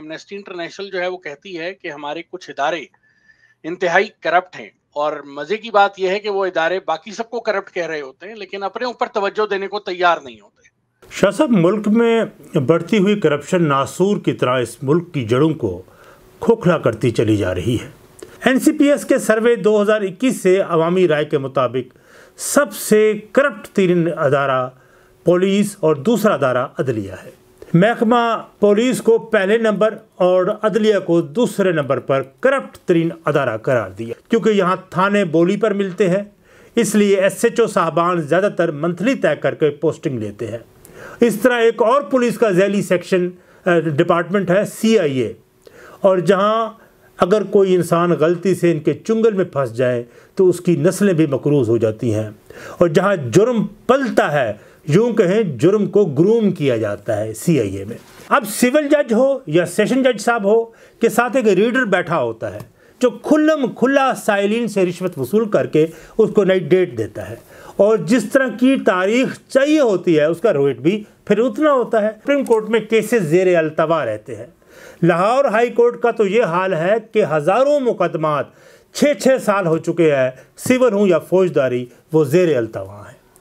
amnesty international जो है वो कहती है कि हमारे कुछ इदारे इंतहाई करप्ट हैं और मजे की बात यह है कि वो इदारे बाकी सबको करप्ट कह रहे होते हैं लेकिन अपने ऊपर तवज्जो देने को तैयार नहीं होते शाह साहब मुल्क में बढ़ती हुई करप्शन नासूर की तरह इस मुल्क की जड़ों को खोखला करती चली जा रही है एनसीपीएस के सर्वे 2021 से अवामी राय के मुताबिक सबसे करप्ट तीन अदारा पुलिस और दूसरा अदारा अदलिया है महकमा पुलिस को पहले नंबर और अदलिया को दूसरे नंबर पर करप्ट तरीन अदारा करार दिया क्योंकि यहाँ थाने बोली पर मिलते हैं इसलिए एस एच ओ साहबान ज़्यादातर मंथली तय करके पोस्टिंग लेते हैं इस तरह एक और पुलिस का जैली सेक्शन डिपार्टमेंट है सी आई ए और जहाँ अगर कोई इंसान गलती से इनके चुंगल में फंस जाए तो उसकी नस्लें भी मकरूज हो जाती हैं और जहाँ जुर्म पलता है यूं कहें जुर्म को ग्रूम किया जाता है ए में अब सिविल जज हो या सेशन जज साहब हो के साथ एक रीडर बैठा होता है जो खुल्लम खुला साइलिन से रिश्वत वसूल करके उसको नई डेट देता है और जिस तरह की तारीख चाहिए होती है उसका रेट भी फिर उतना होता है सुप्रीम कोर्ट में केसेस जेर अलतवा रहते हैं लाहौर हाई कोर्ट का तो ये हाल है कि हज़ारों मुकदमात छः छः साल हो चुके हैं सिविल हूँ या फौजदारी वो जेर अलतवा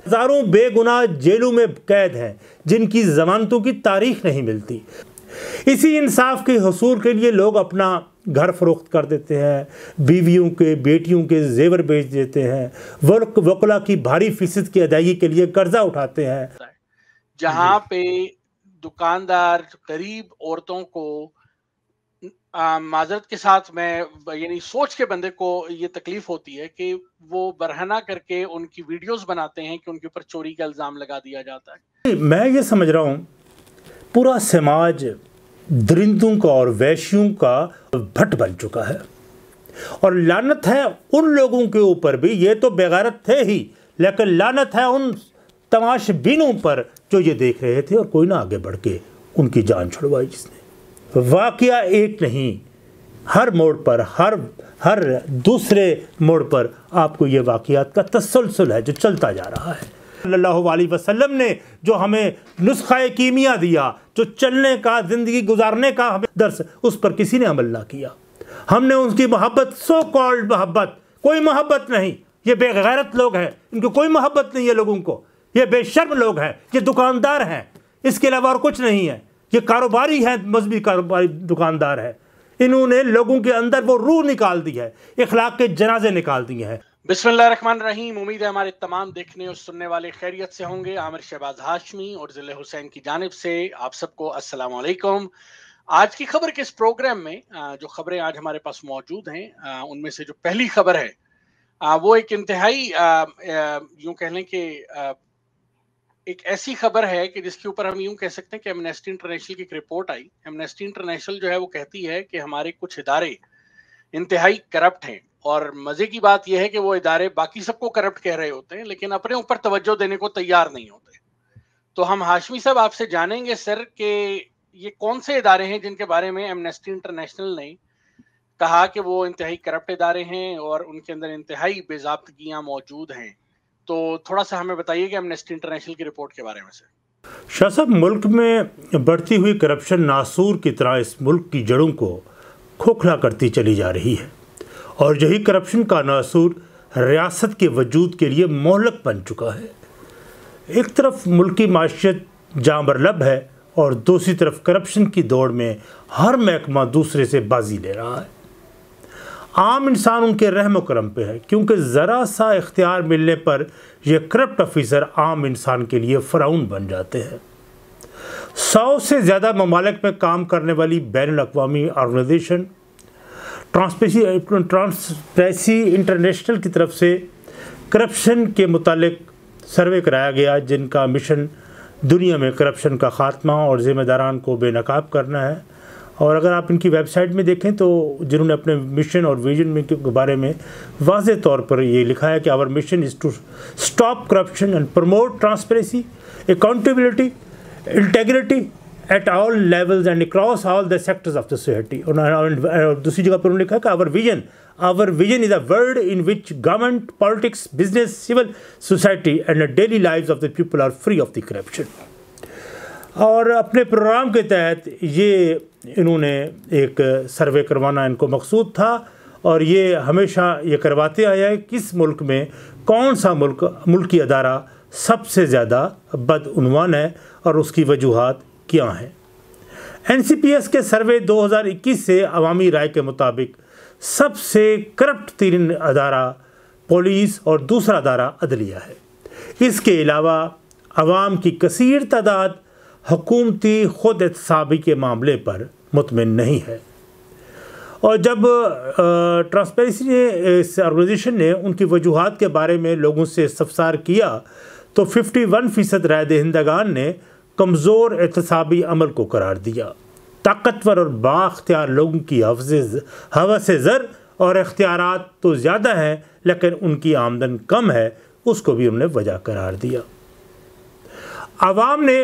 हजारों बेगुनाह जेलों में कैद हैं जिनकी जमानतों की तारीख नहीं मिलती इसी इंसाफ के हसूल के लिए लोग अपना घर फरोख्त कर देते हैं बीवियों के बेटियों के जेवर बेच देते हैं वर्क वकला की भारी फीसद की अदायगी के लिए कर्जा उठाते हैं जहां पे दुकानदार गरीब औरतों को माजरत के साथ मैं यानी सोच के बंदे को ये तकलीफ होती है कि वो बरहना करके उनकी वीडियोस बनाते हैं कि उनके ऊपर चोरी का इल्ज़ाम लगा दिया जाता है मैं ये समझ रहा हूँ पूरा समाज दरिंदों का और वैश्यों का भट्ट बन चुका है और लानत है उन लोगों के ऊपर भी ये तो बेगैरत थे ही लेकिन लानत है उन तमाशबिनों पर जो ये देख रहे थे और कोई ना आगे बढ़ के उनकी जान छुड़वाई जिसने वाकया एक नहीं हर मोड़ पर हर हर दूसरे मोड़ पर आपको ये वाक़ात का तसलसल है जो चलता जा रहा है सल्लल्लाहु वसल्लम ने जो हमें नुस्खा कीमिया दिया जो चलने का ज़िंदगी गुजारने का हमें दर्स उस पर किसी ने अमल ना किया हमने उनकी मोहब्बत सो कॉल्ड मोहब्बत कोई मोहब्बत नहीं ये बेगैरत लोग हैं इनको कोई मोहब्बत नहीं है लोगों को ये बेशर्म लोग हैं ये दुकानदार हैं इसके अलावा और कुछ नहीं है ये कारोबारी हैं मजहबी कारोबारी दुकानदार है इन्होंने लोगों के अंदर वो रूह निकाल दी है इखलाक के जनाजे निकाल दिए हैं बिस्मिल्लाहमान रहीम उम्मीद है हमारे तमाम देखने और सुनने वाले खैरियत से होंगे आमिर शहबाज हाशमी और ज़िले हुसैन की जानब से आप सबको अस्सलाम वालेकुम आज की खबर के इस प्रोग्राम में जो खबरें आज हमारे पास मौजूद हैं उनमें से जो पहली खबर है वो एक इंतहाई यूं कह लें कि एक ऐसी खबर है कि जिसके ऊपर हम यूं कह सकते हैं कि एमनेस्टी इंटरनेशनल की एक रिपोर्ट आई एमनेस्टी इंटरनेशनल जो है वो कहती है कि हमारे कुछ इदारे इंतहाई करप्ट हैं और मजे की बात यह है कि वो इदारे बाकी सबको करप्ट कह रहे होते हैं लेकिन अपने ऊपर तवज्जो देने को तैयार नहीं होते तो हम हाशमी साहब आपसे जानेंगे सर कि ये कौन से इदारे हैं जिनके बारे में एमनेस्टी इंटरनेशनल ने कहा कि वो इंतहाई करप्ट इदारे हैं और उनके अंदर इंतहाई बेजाबतियां मौजूद हैं तो थोड़ा सा हमें बताइए कि एमनेस्टी इंटरनेशनल की रिपोर्ट के बारे में से शाह साहब मुल्क में बढ़ती हुई करप्शन नासूर की तरह इस मुल्क की जड़ों को खोखला करती चली जा रही है और यही करप्शन का नासूर रियासत के वजूद के लिए मोहलक बन चुका है एक तरफ मुल्की माशत जामरलब है और दूसरी तरफ करप्शन की दौड़ में हर महकमा दूसरे से बाजी ले रहा है आम इंसान उनके रहम करम पे है क्योंकि ज़रा सा इख्तियार मिलने पर यह करप्ट ऑफिसर आम इंसान के लिए फ़राउन बन जाते हैं सौ से ज़्यादा ममालक में काम करने वाली बैन अवी ऑर्गनाइजेशन ट्रांसपेसी ट्रांसपेसी इंटरनेशनल की तरफ से करप्शन के मुतालिक सर्वे कराया गया जिनका मिशन दुनिया में करप्शन का खात्मा और ज़िम्मेदारान को बेनकाब करना है और अगर आप इनकी वेबसाइट में देखें तो जिन्होंने अपने मिशन और विजन में के बारे में वाज तौर पर ये लिखा है कि our mission is to stop corruption and promote transparency accountability integrity at all levels and across all the sectors of the society और दूसरी जगह पर उन्होंने लिखा कि our vision our vision is a world in which government politics business civil society and the daily life of the people are free of the corruption और अपने programme के तहत ये इन्होंने एक सर्वे करवाना इनको मकसूद था और ये हमेशा ये करवाते आए हैं किस मुल्क में कौन सा मुल्क मुल्की अदारा सबसे ज़्यादा बदनवान है और उसकी वजूहत क्या हैं एन के सर्वे 2021 से अवामी राय के मुताबिक सबसे करप्ट तरीन अदारा पुलिस और दूसरा अदारा अदलिया है इसके अलावा आवाम की कसर तादाद हकूमती ख़ुद एहत के मामले पर मुतमिन नहीं है और जब ट्रांसपेरेंसी ने इस ऑर्गेनाइजेशन ने उनकी वजूहत के बारे में लोगों से सफसार किया तो 51 फ़ीसद राय दहिंदगान ने कमज़ोर एहतसाबी अमल को करार दिया ताकतवर और बाख्तियार लोगों की हवा से ज़र और इख्तियार तो ज़्यादा हैं लेकिन उनकी आमदन कम है उसको भी उन्होंने वजह करार दिया आवाम ने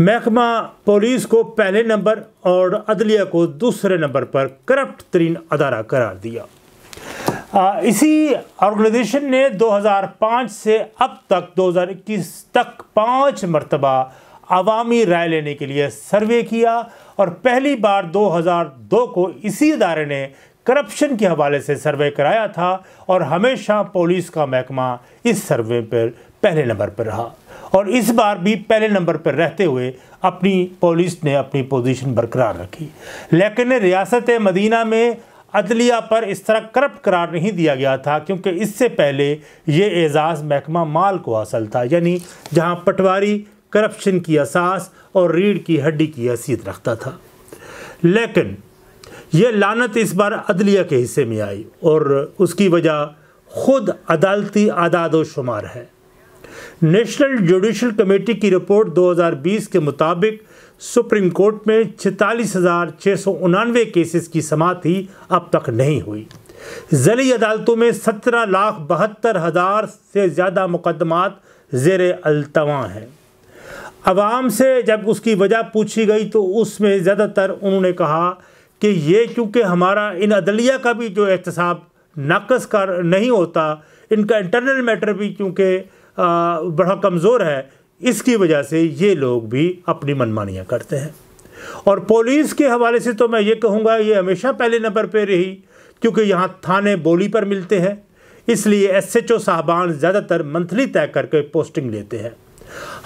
महकमा पुलिस को पहले नंबर और अदलिया को दूसरे नंबर पर करप्ट तरीन अदारा करार दिया आ, इसी ऑर्गेनाइजेशन ने 2005 से अब तक 2021 तक पाँच मरतबा आवामी राय लेने के लिए सर्वे किया और पहली बार 2002 को इसी अदारे ने करप्शन के हवाले से सर्वे कराया था और हमेशा पुलिस का महकमा इस सर्वे पर पहले नंबर पर रहा और इस बार भी पहले नंबर पर रहते हुए अपनी पुलिस ने अपनी पोजीशन बरकरार रखी लेकिन रियासत मदीना में अदलिया पर इस तरह करप्ट करार नहीं दिया गया था क्योंकि इससे पहले ये एजाज़ महकमा माल को हासिल था यानी जहाँ पटवारी करप्शन की असास और रीढ़ की हड्डी की हैसियत रखता था लेकिन ये लानत इस बार अदलिया के हिस्से में आई और उसकी वजह ख़ुद अदालती आदाद शुमार है नेशनल जुडिशल कमेटी की रिपोर्ट 2020 के मुताबिक सुप्रीम कोर्ट में छतालीस हज़ार छः सौ उनानवे केसेस की समात ही अब तक नहीं हुई ज़ली अदालतों में सत्रह लाख बहत्तर हज़ार से ज़्यादा मुकदमात जेर अल्तवा हैं आवाम से जब उसकी वजह पूछी गई तो उसमें ज़्यादातर उन्होंने कहा कि ये चूँकि हमारा इन अदलिया का भी जो एहतसाब नाकस कर नहीं होता इनका इंटरनल मैटर भी चूँकि बड़ा कमज़ोर है इसकी वजह से ये लोग भी अपनी मनमानियाँ करते हैं और पुलिस के हवाले से तो मैं ये कहूँगा ये हमेशा पहले नंबर पर रही क्योंकि यहाँ थाने बोली पर मिलते हैं इसलिए एस एच ओ साहबान ज़्यादातर मंथली तय करके पोस्टिंग लेते हैं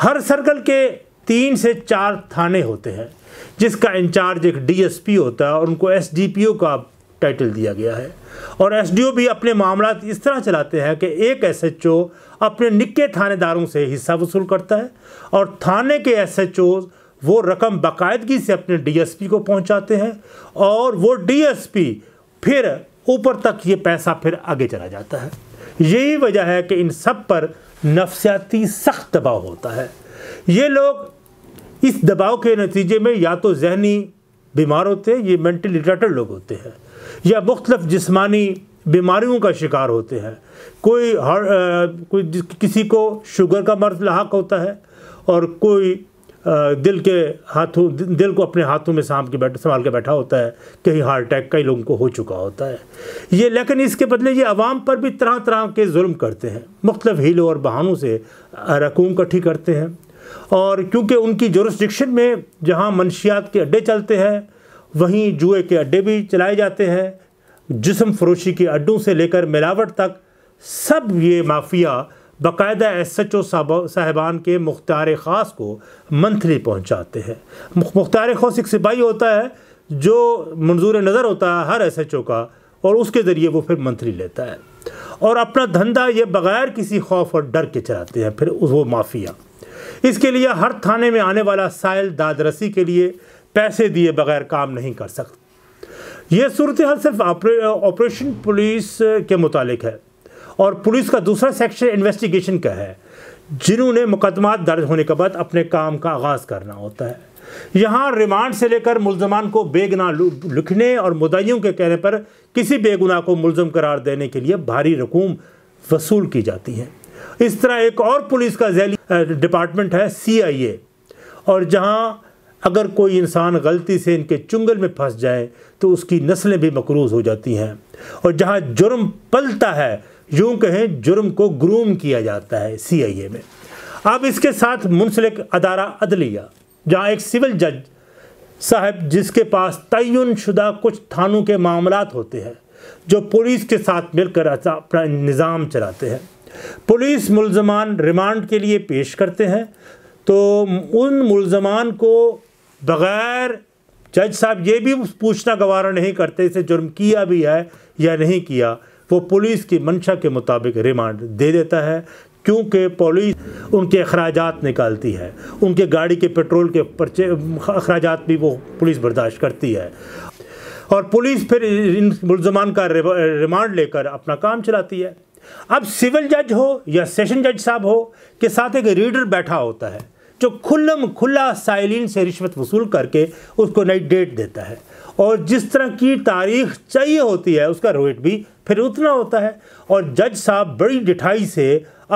हर सर्कल के तीन से चार थाने होते हैं जिसका इंचार्ज एक डीएसपी होता है और उनको एसडीपीओ का टाइटल दिया गया है और एसडीओ भी अपने मामला इस तरह चलाते हैं कि एक एसएचओ अपने निक्के थानेदारों से हिस्सा वसूल करता है और थाने के एस एच वो रकम बाकायदगी से अपने डीएसपी को पहुंचाते हैं और वो डीएसपी फिर ऊपर तक ये पैसा फिर आगे चला जाता है यही वजह है कि इन सब पर नफसियाती सख्त दबाव होता है ये लोग इस दबाव के नतीजे में या तो जहनी बीमार होते हैं ये मेंटली रिटार्टेड लोग होते हैं या मुख्तलफ़ जिसमानी बीमारियों का शिकार होते हैं कोई हर आ, कोई किसी को शुगर का मर्ज लाक होता है और कोई आ, दिल के हाथों दिल को अपने हाथों में सांप के बैठ संभाल के बैठा होता है कहीं हार्ट अटैक कई लोगों को हो चुका होता है ये लेकिन इसके बदले ये आवाम पर भी तरह तरह के जुल्म करते हैं मुख्तफ हीलों और बहानों से रकूम इकट्ठी करते हैं और क्योंकि उनकी जोरस्टिक्शन में जहाँ मनशियात के अड्डे चलते हैं वहीं जुए के अड्डे भी चलाए जाते हैं जिसम फरोशी के अड्डों से लेकर मिलावट तक सब ये माफिया बाकायदा एस एच ओ साहबान के मुख्तार ख़ास को मंथली पहुँचाते हैं मुख्तार खास एक सिपाही होता है जो मंजूर नज़र होता है हर एस एच ओ का और उसके ज़रिए वो फिर मंथली लेता है और अपना धंधा ये बग़ैर किसी खौफ और डर के चलाते हैं फिर वो माफिया इसके लिए हर थाने में आने वाला साइल दादरसी के लिए पैसे दिए बगैर काम नहीं कर सकता ये सूरत हाल सिर्फ ऑपरेशन पुलिस के मुतालिक है और पुलिस का दूसरा सेक्शन इन्वेस्टिगेशन का है जिन्होंने मुकदमा दर्ज होने के बाद अपने काम का आगाज़ करना होता है यहाँ रिमांड से लेकर मुलजमान को बेगुना लिखने और मुदाइयों के कहने पर किसी बेगुनाह को मुलजम करार देने के लिए भारी रकूम वसूल की जाती है इस तरह एक और पुलिस का जैली डिपार्टमेंट है सी आई ए और जहाँ अगर कोई इंसान गलती से इनके चुंगल में फंस जाए तो उसकी नस्लें भी मकरूज हो जाती हैं और जहाँ जुर्म पलता है यूँ कहें जुर्म को ग्रूम किया जाता है सी आई ए में अब इसके साथ मुंसलिक अदारा अदलिया जहाँ एक सिविल जज साहब जिसके पास तयन शुदा कुछ थानों के मामला होते हैं जो पुलिस के साथ मिलकर अपना निज़ाम चलाते हैं पुलिस मुलजमान रिमांड के लिए पेश करते हैं तो उन मुलजमान को बगैर जज साहब ये भी पूछना गवारा नहीं करते इसे जुर्म किया भी है या नहीं किया वो पुलिस की मंशा के मुताबिक रिमांड दे देता है क्योंकि पुलिस उनके अखराज निकालती है उनके गाड़ी के पेट्रोल के पर्चे अखराज भी वो पुलिस बर्दाश्त करती है और पुलिस फिर इन मुलजमान का रिमांड लेकर अपना काम चलाती है अब सिविल जज हो या सेशन जज साहब हो के साथ एक रीडर बैठा होता है जो खुल्लम खुला साइलिन से रिश्वत वसूल करके उसको नई डेट देता है और जिस तरह की तारीख चाहिए होती है उसका रेट भी फिर उतना होता है और जज साहब बड़ी डिठाई से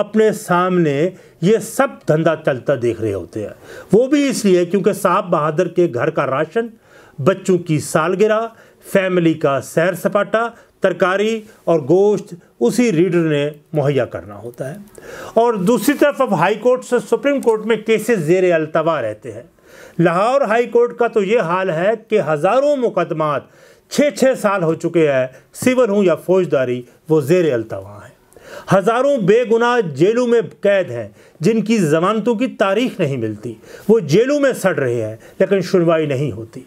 अपने सामने ये सब धंधा चलता देख रहे होते हैं वो भी इसलिए क्योंकि साहब बहादुर के घर का राशन बच्चों की सालगिरह फैमिली का सैर सपाटा तरकारी और गोश्त उसी रीडर ने मुहैया करना होता है और दूसरी तरफ अब हाई कोर्ट से सुप्रीम कोर्ट में केसेस जेर अलतवा रहते हैं लाहौर हाई कोर्ट का तो ये हाल है कि हज़ारों मुकदमात छः छः साल हो चुके हैं सिविल हूँ या फौजदारी वो जेर अलतवा हैं हज़ारों बेगुनाह जेलों में कैद हैं जिनकी जमानतों की तारीख नहीं मिलती वो जेलों में सड़ रहे हैं लेकिन सुनवाई नहीं होती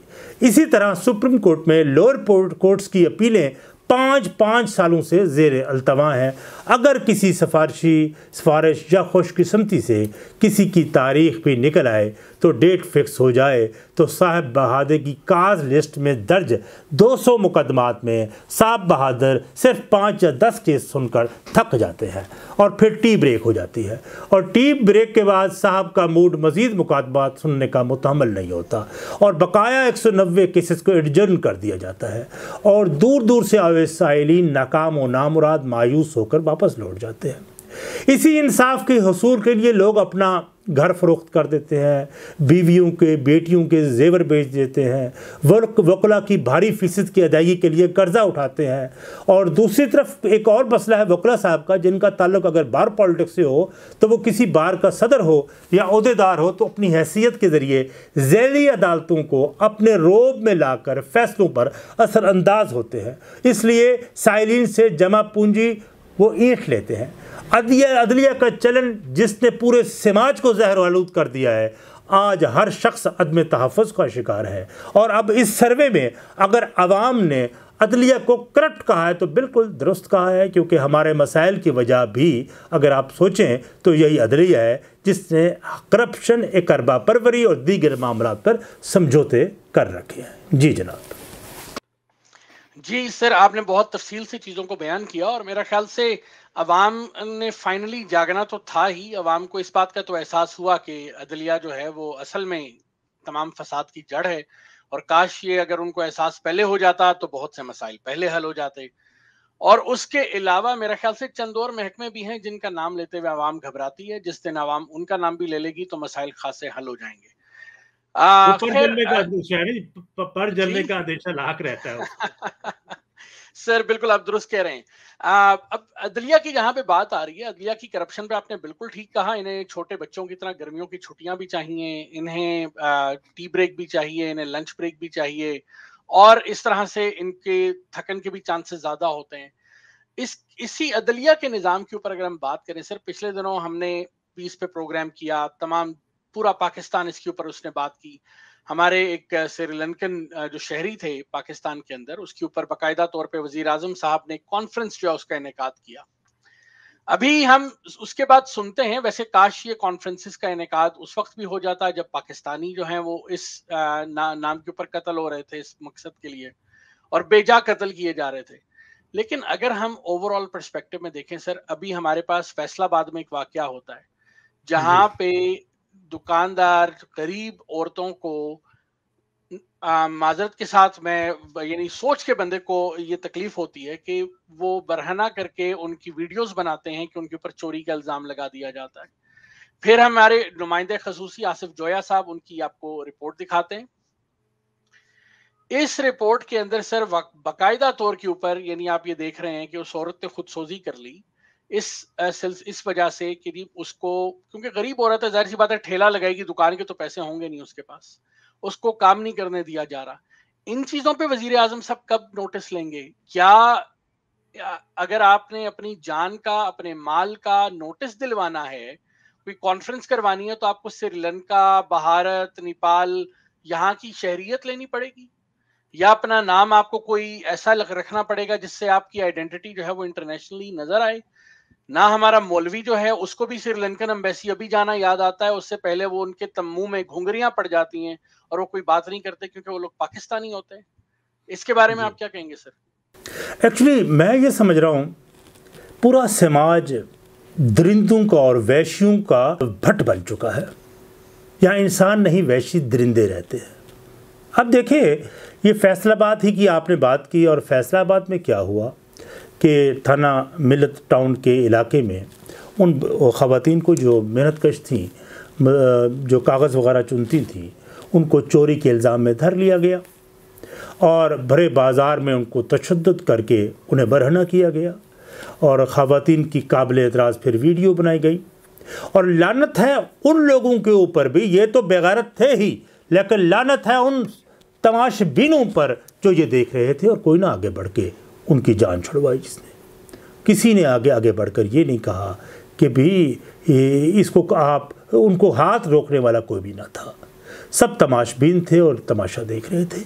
इसी तरह सुप्रीम कोर्ट में लोअर कोर्ट्स की अपीलें पाँच पाँच सालों से जेर अल्तवा है अगर किसी सिफारशी सिफारिश या खुशकस्मती से किसी की तारीख भी निकल आए तो डेट फिक्स हो जाए तो साहब बहादुर की काज लिस्ट में दर्ज 200 मुकदमात में साहब बहादुर सिर्फ पाँच या दस केस सुनकर थक जाते हैं और फिर टी ब्रेक हो जाती है और टी ब्रेक के बाद साहब का मूड मज़ीद मुकदमात सुनने का मुतमल नहीं होता और बकाया एक सौ नब्बे केसेस को एडजर्न कर दिया जाता है और दूर दूर से आवे नाकाम व नामुराद मायूस होकर वापस लौट जाते हैं इसी इंसाफ के हसूल के लिए लोग अपना घर फरोख्त कर देते हैं बीवियों के बेटियों के जेवर बेच देते हैं वर्क वकला की भारी फीसद की अदायगी के लिए कर्जा उठाते हैं और दूसरी तरफ एक और मसला है वकला साहब का जिनका ताल्लुक अगर बार पॉलिटिक्स से हो तो वो किसी बार का सदर हो या अहदेदार हो तो अपनी हैसियत के ज़रिए जैली अदालतों को अपने रोब में लाकर फैसलों पर असरअंदाज होते हैं इसलिए साइलिन से जमा पूंजी वो ईंट लेते हैं अदलिया अदलिया का चलन जिसने पूरे समाज को जहर आलूद कर दिया है आज हर शख्स अदम तहफ़ का शिकार है और अब इस सर्वे में अगर आवाम ने अदलिया को करप्ट कहा है तो बिल्कुल दुरुस्त कहा है क्योंकि हमारे मसाइल की वजह भी अगर आप सोचें तो यही अदलिया है जिसने करप्शन एक अरबा परवरी और दीगर मामला पर समझौते कर रखे हैं जी जनाब जी सर आपने बहुत तफसील से चीज़ों को बयान किया और मेरा ख्याल से अवाम ने फाइनली जागना तो था ही अवाम को इस बात का तो एहसास हुआ कि अदलिया जो है वो असल में तमाम फसाद की जड़ है और काश ये अगर उनको एहसास पहले हो जाता तो बहुत से मसाइल पहले हल हो जाते और उसके अलावा मेरे ख्याल से चंद और महकमे भी हैं जिनका नाम लेते हुए आवाम घबराती है जिस दिन आवाम उनका नाम भी ले लेगी तो मसाइल खासे हल हो जाएंगे आ, पर पर जलने का अंदेशा लाक रहता है सर बिल्कुल आप दुरुस्त कह रहे हैं अब अदलिया की जहाँ पे बात आ रही है अदलिया की करप्शन पे आपने बिल्कुल ठीक कहा इन्हें छोटे बच्चों की तरह गर्मियों की छुट्टियां भी चाहिए इन्हें टी ब्रेक भी चाहिए इन्हें लंच ब्रेक भी चाहिए और इस तरह से इनके थकन के भी चांसेस ज्यादा होते हैं इस इसी अदलिया के निज़ाम के ऊपर अगर हम बात करें सर पिछले दिनों हमने पीस पे प्रोग्राम किया तमाम पूरा पाकिस्तान इसके ऊपर उसने बात की हमारे एक श्रीलंकन जो शहरी थे पाकिस्तान के अंदर उसके ऊपर बाकायदा तौर पे वजीर आजम साहब ने कॉन्फ्रेंस जो है उसका इनका किया अभी हम उसके बाद सुनते हैं वैसे काश ये कॉन्फ्रेंसिस का इनका उस वक्त भी हो जाता जब पाकिस्तानी जो हैं वो इस ना, नाम के ऊपर कत्ल हो रहे थे इस मकसद के लिए और बेजा कत्ल किए जा रहे थे लेकिन अगर हम ओवरऑल परस्पेक्टिव में देखें सर अभी हमारे पास फैसलाबाद में एक वाक्य होता है जहां पे दुकानदार गरीब औरतों को माजरत के साथ मैं यानी सोच के बंदे को ये तकलीफ होती है कि वो बरहना करके उनकी वीडियोस बनाते हैं कि उनके ऊपर चोरी का इल्ज़ाम लगा दिया जाता है फिर हमारे नुमाइंदे खसूसी आसिफ जोया साहब उनकी आपको रिपोर्ट दिखाते हैं इस रिपोर्ट के अंदर सर बाकायदा तौर के ऊपर यानी आप ये देख रहे हैं कि उस औरत ने खुदसोजी कर ली इस इस वजह से कि उसको क्योंकि गरीब औरत है जाहिर सी बात है ठेला लगाएगी दुकान के तो पैसे होंगे नहीं उसके पास उसको काम नहीं करने दिया जा रहा इन चीजों पे वजीर आजम सब कब नोटिस लेंगे क्या अगर आपने अपनी जान का अपने माल का नोटिस दिलवाना है कोई कॉन्फ्रेंस करवानी है तो आपको श्रीलंका भारत नेपाल यहाँ की शहरियत लेनी पड़ेगी या अपना नाम आपको कोई ऐसा रखना पड़ेगा जिससे आपकी आइडेंटिटी जो है वो इंटरनेशनली नजर आए ना हमारा मौलवी जो है उसको भी श्रीलंकन अम्बेसी अभी जाना याद आता है उससे पहले वो उनके तम्मू में घुंगरियां पड़ जाती हैं और वो कोई बात नहीं करते क्योंकि वो लोग पाकिस्तानी होते हैं इसके बारे में आप क्या कहेंगे सर एक्चुअली मैं ये समझ रहा हूँ पूरा समाज दरिंदों का और वैश्यों का भट्ट बन चुका है यहाँ इंसान नहीं वैशी दरिंदे रहते हैं अब देखिए ये फैसलाबाद ही की आपने बात की और फैसलाबाद में क्या हुआ के थाना मिलत टाउन के इलाके में उन ख़वान को जो मेहनत कश थी जो कागज़ वगैरह चुनती थी उनको चोरी के इल्ज़ाम में धर लिया गया और भरे बाज़ार में उनको तशद करके उन्हें बरहना किया गया और ख़वान की काबिल एतराज़ फिर वीडियो बनाई गई और लानत है उन लोगों के ऊपर भी ये तो बेगारत थे ही लेकिन लानत है उन तमाशबिनों पर जो ये देख रहे थे और कोई ना आगे बढ़ के उनकी जान छुड़वाई जिसने किसी ने आगे आगे बढ़कर ये नहीं कहा कि भी इसको आप उनको हाथ रोकने वाला कोई भी ना था सब तमाशबीन थे और तमाशा देख रहे थे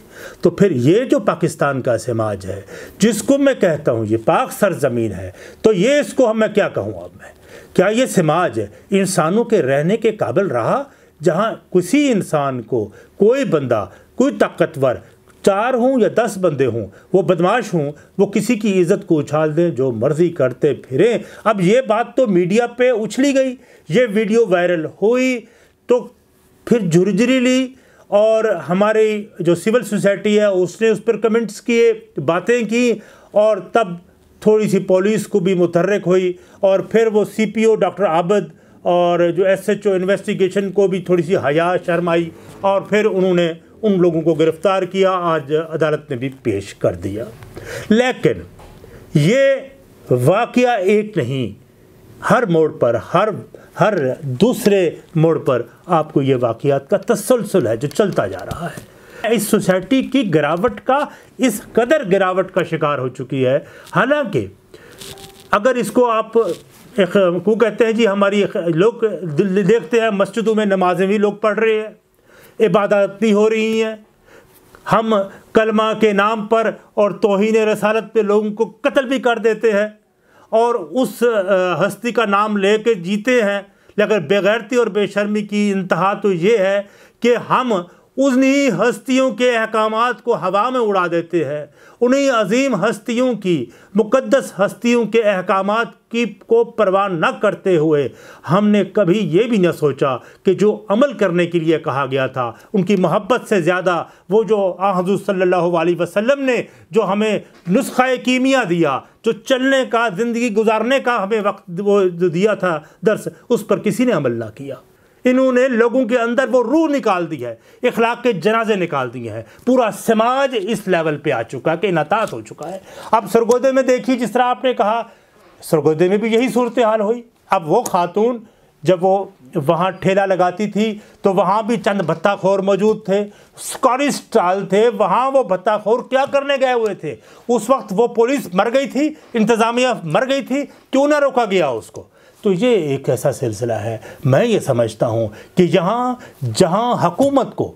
तो फिर ये जो पाकिस्तान का समाज है जिसको मैं कहता हूँ ये पाक सरजमीन है तो ये इसको हम मैं क्या कहूँ अब मैं क्या ये समाज इंसानों के रहने के काबिल रहा जहाँ किसी इंसान को कोई बंदा कोई ताकतवर चार हों या दस बंदे हों वो बदमाश हों वो किसी की इज्जत को उछाल दें जो मर्जी करते फिरें अब ये बात तो मीडिया पे उछली गई ये वीडियो वायरल हुई तो फिर झुरझुरी ली और हमारी जो सिविल सोसाइटी है उसने उस पर कमेंट्स किए बातें की और तब थोड़ी सी पुलिस को भी मुतरक हुई और फिर वो सीपीओ डॉक्टर आबद और जो एसएचओ इन्वेस्टिगेशन को भी थोड़ी सी हया शर्म आई और फिर उन्होंने उन लोगों को गिरफ्तार किया आज अदालत ने भी पेश कर दिया लेकिन ये वाक्य एक नहीं हर मोड़ पर हर हर दूसरे मोड़ पर आपको ये वाकियात का तसलसल है जो चलता जा रहा है इस सोसाइटी की गिरावट का इस कदर गिरावट का शिकार हो चुकी है हालांकि अगर इसको आप को कहते हैं जी हमारी लोग देखते हैं मस्जिदों में नमाजें भी लोग पढ़ रहे हैं इबादत भी हो रही हैं हम कलमा के नाम पर और तोहन रसालत पे लोगों को कत्ल भी कर देते हैं और उस हस्ती का नाम ले कर जीते हैं लेकिन बेगैरती और बेशर्मी की इंतहा तो ये है कि हम उन्हीं हस्तियों के अहकाम को हवा में उड़ा देते हैं उन्हीं अजीम हस्तियों की मुकद्दस हस्तियों के अहकाम की को परवाह न करते हुए हमने कभी ये भी न सोचा कि जो अमल करने के लिए कहा गया था उनकी मोहब्बत से ज़्यादा वो जो आजू सल्ला वसम ने जो हमें नुस्खा कीमिया दिया जो चलने का ज़िंदगी गुजारने का हमें वक्त वो दिया था दर्स उस पर किसी ने अमल ना किया इन्होंने लोगों के अंदर वो रूह निकाल दी है इखलाक के जनाजे निकाल दिए हैं पूरा समाज इस लेवल पे आ चुका है कि नतात हो चुका है अब सरगोदे में देखिए जिस तरह आपने कहा सरगोदे में भी यही सूरत हाल हुई अब वो खातून जब वो वहाँ ठेला लगाती थी तो वहाँ भी चंद भत्ताखोर मौजूद थे स्कॉरिश स्टाल थे वहाँ वो भत्ताखोर क्या करने गए हुए थे उस वक्त वो पुलिस मर गई थी इंतज़ामिया मर गई थी क्यों ना रोका गया उसको तो ये एक ऐसा सिलसिला है मैं ये समझता हूँ कि यहाँ जहाँ हकूमत को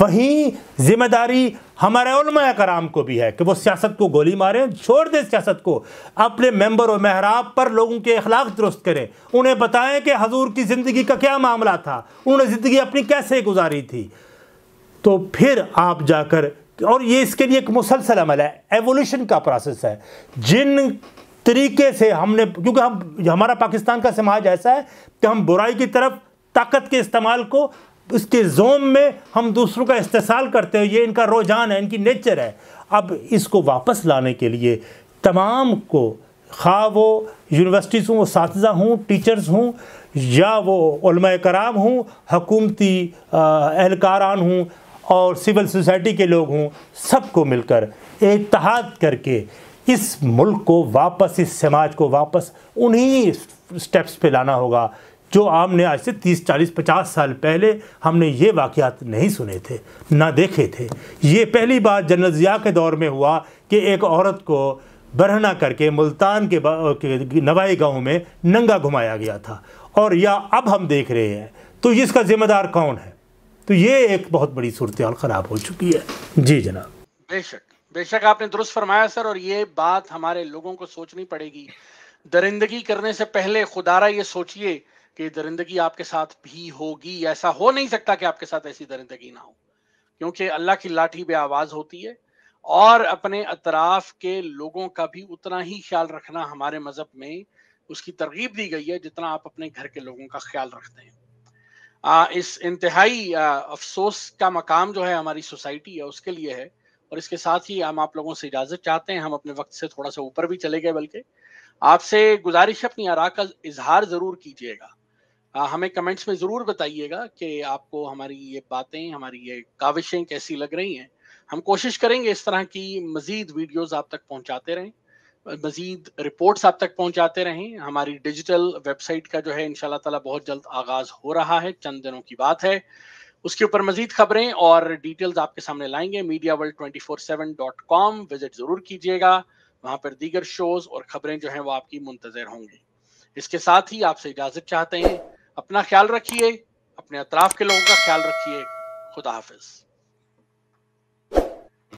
वहीं जिम्मेदारी हमारे उलमा कराम को भी है कि वो सियासत को गोली मारें छोड़ दें सियासत को अपने मेंबर और महराब पर लोगों के अखलाक दुरुस्त करें उन्हें बताएं कि हजूर की ज़िंदगी का क्या मामला था उन्होंने ज़िंदगी अपनी कैसे गुजारी थी तो फिर आप जाकर और ये इसके लिए एक मुसलसल अमल है एवोल्यूशन का प्रोसेस है जिन तरीके से हमने क्योंकि हम हमारा पाकिस्तान का समाज ऐसा है कि हम बुराई की तरफ ताकत के इस्तेमाल को उसके जोम में हम दूसरों का इस्तेसाल करते हैं ये इनका रोजान है इनकी नेचर है अब इसको वापस लाने के लिए तमाम को खा वो यूनिवर्सिटीज़ हों साथजा हों टीचर्स हों या वो कराम हों हकूमती एहलकारान हों और सिविल सोसाइटी के लोग हों सबको मिलकर इतिहाद करके इस मुल्क को वापस इस समाज को वापस उन्हीं स्टेप्स पे लाना होगा जो आपने आज से 30, 40, 50 साल पहले हमने ये वाक़ नहीं सुने थे ना देखे थे ये पहली बार जनरल ज़िया के दौर में हुआ कि एक औरत को बरहना करके मुल्तान के, के नवाई गांव में नंगा घुमाया गया था और या अब हम देख रहे हैं तो इसका ज़िम्मेदार कौन है तो ये एक बहुत बड़ी सूरत ख़राब हो चुकी है जी जनाब बेशक बेशक आपने दुरुस्त फरमाया सर और ये बात हमारे लोगों को सोचनी पड़ेगी दरिंदगी करने से पहले खुदारा ये सोचिए कि दरिंदगी आपके साथ भी होगी ऐसा हो नहीं सकता कि आपके साथ ऐसी दरिंदगी ना हो क्योंकि अल्लाह की लाठी बे आवाज होती है और अपने अतराफ के लोगों का भी उतना ही ख्याल रखना हमारे मजहब में उसकी तरगीब दी गई है जितना आप अपने घर के लोगों का ख्याल रखते हैं आ, इस इंतहाई अफसोस का मकाम जो है हमारी सोसाइटी है उसके लिए है और इसके साथ ही हम आप लोगों से इजाज़त चाहते हैं हम अपने वक्त से थोड़ा सा ऊपर भी चले गए बल्कि आपसे गुजारिश अपनी आरा का इजहार ज़रूर कीजिएगा हमें कमेंट्स में ज़रूर बताइएगा कि आपको हमारी ये बातें हमारी ये काविशें कैसी लग रही हैं हम कोशिश करेंगे इस तरह की मज़ीद वीडियोज़ आप तक पहुँचाते रहें मज़ीद रिपोर्ट्स आप तक पहुंचाते रहें हमारी डिजिटल वेबसाइट का जो है इन ताला बहुत जल्द आगाज़ हो रहा है चंद दिनों की बात है उसके ऊपर मजीद खबरें और डिटेल्स आपके सामने लाएंगे media world twenty four seven dot com visit ज़रूर कीजिएगा वहां पर दीगर शोज और खबरें जो हैं वो आपकी मुंतजर होंगी इसके साथ ही आपसे इजाज़त चाहते हैं अपना ख्याल रखिए अपने अतराफ के लोगों का ख्याल रखिए खुदा हाफिज़